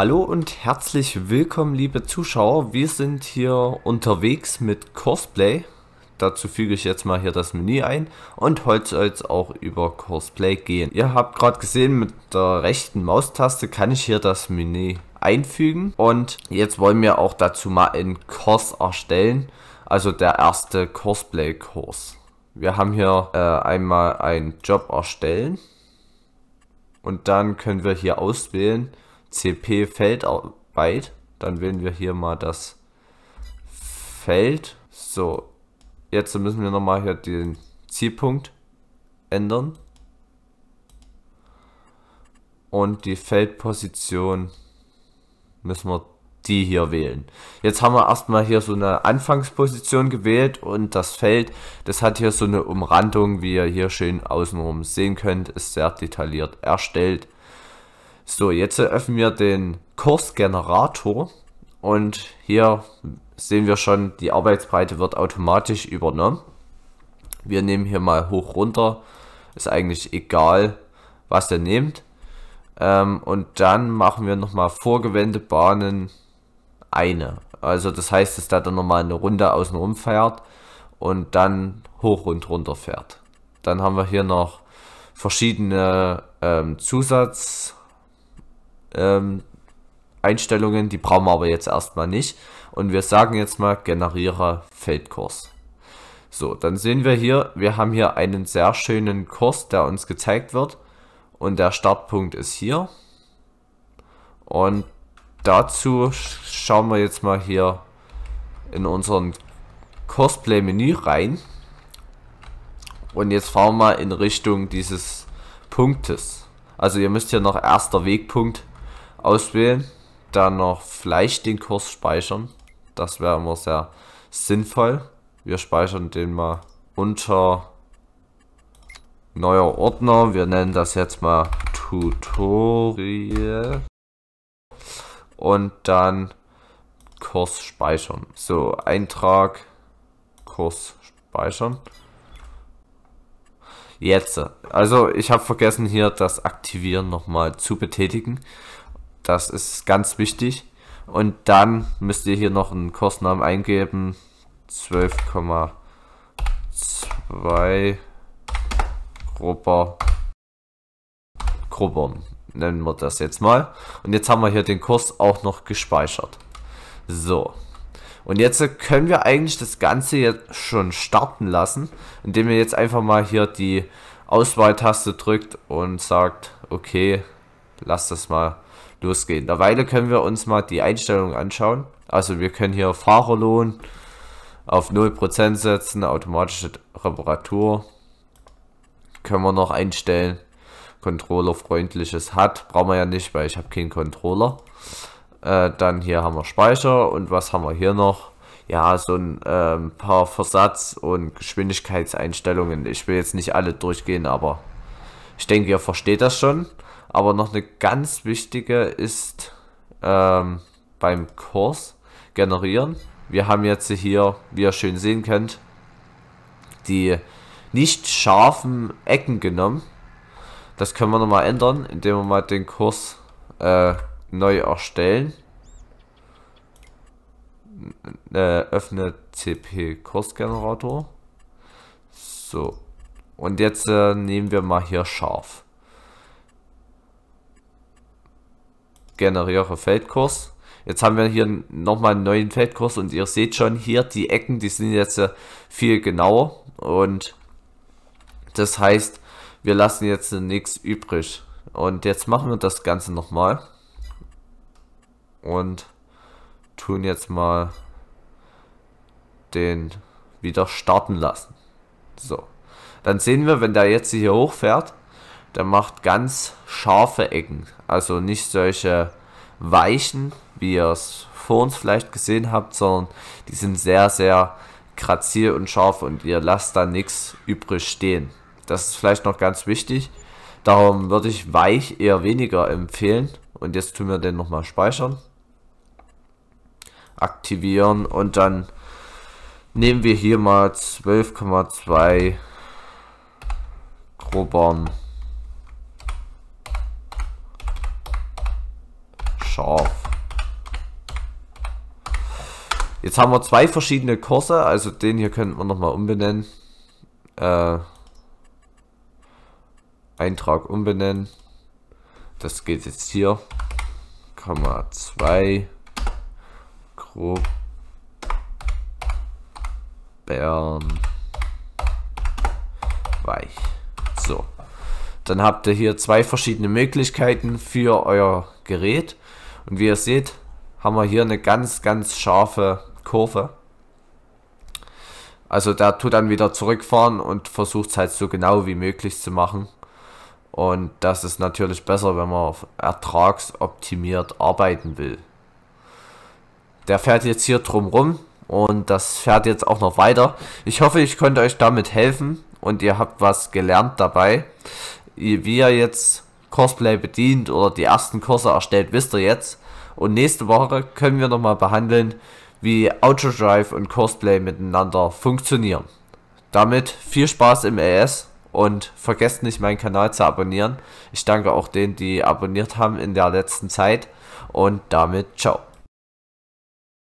Hallo und herzlich willkommen, liebe Zuschauer. Wir sind hier unterwegs mit Cosplay. Dazu füge ich jetzt mal hier das Menü ein und heute soll es auch über Cosplay gehen. Ihr habt gerade gesehen, mit der rechten Maustaste kann ich hier das Menü einfügen und jetzt wollen wir auch dazu mal einen Kurs erstellen, also der erste Cosplay-Kurs. Wir haben hier äh, einmal einen Job erstellen und dann können wir hier auswählen, CP Feldarbeit. Dann wählen wir hier mal das Feld. So, jetzt müssen wir nochmal hier den Zielpunkt ändern. Und die Feldposition müssen wir die hier wählen. Jetzt haben wir erstmal hier so eine Anfangsposition gewählt und das Feld, das hat hier so eine Umrandung, wie ihr hier schön außenrum sehen könnt, ist sehr detailliert erstellt. So, jetzt öffnen wir den Kursgenerator und hier sehen wir schon, die Arbeitsbreite wird automatisch übernommen. Wir nehmen hier mal hoch runter, ist eigentlich egal, was ihr nehmt. Ähm, und dann machen wir nochmal vorgewendete Bahnen eine. Also das heißt, dass da dann nochmal eine Runde außen rum fährt und dann hoch und runter fährt. Dann haben wir hier noch verschiedene ähm, Zusatz ähm, Einstellungen, die brauchen wir aber jetzt erstmal nicht. Und wir sagen jetzt mal, generiere Feldkurs. So, dann sehen wir hier, wir haben hier einen sehr schönen Kurs, der uns gezeigt wird. Und der Startpunkt ist hier. Und dazu schauen wir jetzt mal hier in unseren Cosplay-Menü rein. Und jetzt fahren wir in Richtung dieses Punktes. Also ihr müsst hier noch erster Wegpunkt auswählen. Dann noch vielleicht den Kurs speichern. Das wäre immer sehr sinnvoll. Wir speichern den mal unter neuer Ordner. Wir nennen das jetzt mal Tutorial. Und dann Kurs speichern. So, Eintrag, Kurs speichern. Jetzt. Also ich habe vergessen hier das Aktivieren nochmal zu betätigen. Das ist ganz wichtig. Und dann müsst ihr hier noch einen Kursnamen eingeben. 12,2 Grupper. Grupper nennen wir das jetzt mal. Und jetzt haben wir hier den Kurs auch noch gespeichert. So. Und jetzt können wir eigentlich das Ganze jetzt schon starten lassen, indem ihr jetzt einfach mal hier die Auswahltaste drückt und sagt, okay, lass das mal losgehen. Derweile können wir uns mal die Einstellungen anschauen. Also wir können hier Fahrerlohn auf 0% setzen, automatische Reparatur können wir noch einstellen. Controller-freundliches hat, brauchen wir ja nicht, weil ich habe keinen Controller. Äh, dann hier haben wir Speicher und was haben wir hier noch? Ja, so ein äh, paar Versatz- und Geschwindigkeitseinstellungen. Ich will jetzt nicht alle durchgehen, aber ich denke, ihr versteht das schon. Aber noch eine ganz wichtige ist ähm, beim Kurs generieren. Wir haben jetzt hier, wie ihr schön sehen könnt, die nicht scharfen Ecken genommen. Das können wir nochmal ändern, indem wir mal den Kurs äh, neu erstellen. Äh, öffne CP Kursgenerator. So. Und jetzt äh, nehmen wir mal hier scharf. generierer Feldkurs. Jetzt haben wir hier nochmal einen neuen Feldkurs und ihr seht schon hier die Ecken, die sind jetzt äh, viel genauer und das heißt, wir lassen jetzt äh, nichts übrig. Und jetzt machen wir das Ganze nochmal und tun jetzt mal den wieder starten lassen. So, dann sehen wir, wenn der jetzt hier hochfährt, der macht ganz scharfe Ecken, also nicht solche weichen, wie ihr es vor uns vielleicht gesehen habt, sondern die sind sehr, sehr grazil und scharf und ihr lasst da nichts übrig stehen. Das ist vielleicht noch ganz wichtig. Darum würde ich weich eher weniger empfehlen. Und jetzt tun wir den nochmal speichern. Aktivieren und dann nehmen wir hier mal 12,2 Grobern scharf. Jetzt haben wir zwei verschiedene Kurse, also den hier könnten wir nochmal umbenennen. Äh, Eintrag umbenennen. Das geht jetzt hier. Komma 2 grob Bern weich. So. Dann habt ihr hier zwei verschiedene Möglichkeiten für euer Gerät. Und wie ihr seht, haben wir hier eine ganz, ganz scharfe Kurve. Also der tut dann wieder zurückfahren und versucht es halt so genau wie möglich zu machen. Und das ist natürlich besser, wenn man ertragsoptimiert arbeiten will. Der fährt jetzt hier drumrum und das fährt jetzt auch noch weiter. Ich hoffe, ich konnte euch damit helfen und ihr habt was gelernt dabei. Wie ihr jetzt Cosplay bedient oder die ersten Kurse erstellt, wisst ihr jetzt. Und nächste Woche können wir nochmal behandeln, wie Outro Drive und Cosplay miteinander funktionieren. Damit viel Spaß im LS und vergesst nicht meinen Kanal zu abonnieren. Ich danke auch denen, die abonniert haben in der letzten Zeit und damit ciao.